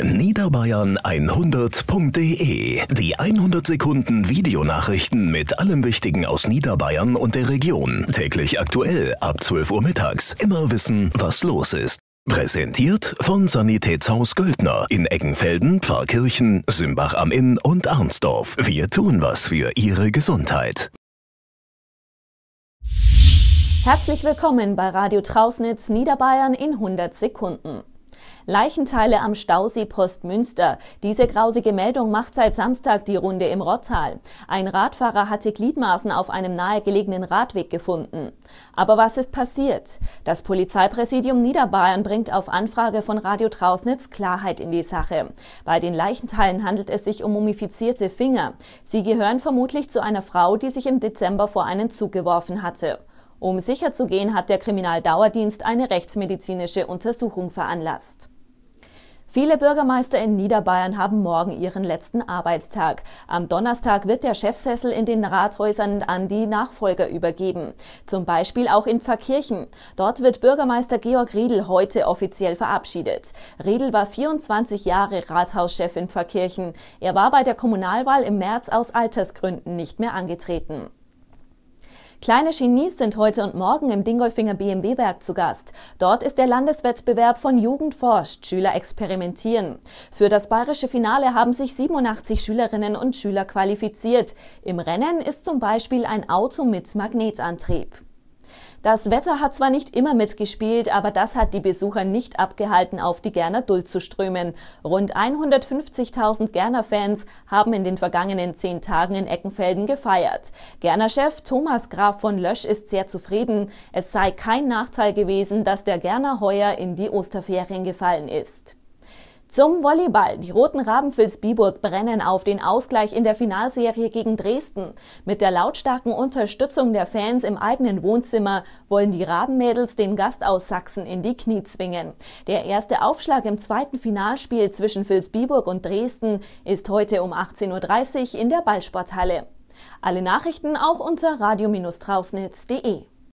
Niederbayern100.de e. Die 100 Sekunden Videonachrichten mit allem Wichtigen aus Niederbayern und der Region. Täglich aktuell ab 12 Uhr mittags. Immer wissen, was los ist. Präsentiert von Sanitätshaus Göldner in Eggenfelden, Pfarrkirchen, Simbach am Inn und Arnsdorf. Wir tun was für Ihre Gesundheit. Herzlich willkommen bei Radio Trausnitz Niederbayern in 100 Sekunden. Leichenteile am Stausee Postmünster. Diese grausige Meldung macht seit Samstag die Runde im Rottal. Ein Radfahrer hatte Gliedmaßen auf einem nahegelegenen Radweg gefunden. Aber was ist passiert? Das Polizeipräsidium Niederbayern bringt auf Anfrage von Radio Trausnitz Klarheit in die Sache. Bei den Leichenteilen handelt es sich um mumifizierte Finger. Sie gehören vermutlich zu einer Frau, die sich im Dezember vor einen Zug geworfen hatte. Um sicherzugehen, hat der Kriminaldauerdienst eine rechtsmedizinische Untersuchung veranlasst. Viele Bürgermeister in Niederbayern haben morgen ihren letzten Arbeitstag. Am Donnerstag wird der Chefsessel in den Rathäusern an die Nachfolger übergeben. Zum Beispiel auch in Pfarrkirchen. Dort wird Bürgermeister Georg Riedel heute offiziell verabschiedet. Riedel war 24 Jahre Rathauschef in Pfarrkirchen. Er war bei der Kommunalwahl im März aus Altersgründen nicht mehr angetreten. Kleine Genies sind heute und morgen im Dingolfinger BMW-Werk zu Gast. Dort ist der Landeswettbewerb von Jugend forscht, Schüler experimentieren. Für das bayerische Finale haben sich 87 Schülerinnen und Schüler qualifiziert. Im Rennen ist zum Beispiel ein Auto mit Magnetantrieb. Das Wetter hat zwar nicht immer mitgespielt, aber das hat die Besucher nicht abgehalten, auf die Gerner Duld zu strömen. Rund 150.000 Gerner-Fans haben in den vergangenen zehn Tagen in Eckenfelden gefeiert. Gerner-Chef Thomas Graf von Lösch ist sehr zufrieden. Es sei kein Nachteil gewesen, dass der Gerner heuer in die Osterferien gefallen ist. Zum Volleyball. Die roten Rabenfils Biburg brennen auf den Ausgleich in der Finalserie gegen Dresden. Mit der lautstarken Unterstützung der Fans im eigenen Wohnzimmer wollen die Rabenmädels den Gast aus Sachsen in die Knie zwingen. Der erste Aufschlag im zweiten Finalspiel zwischen Filz Biburg und Dresden ist heute um 18.30 Uhr in der Ballsporthalle. Alle Nachrichten auch unter radio-trausnitz.de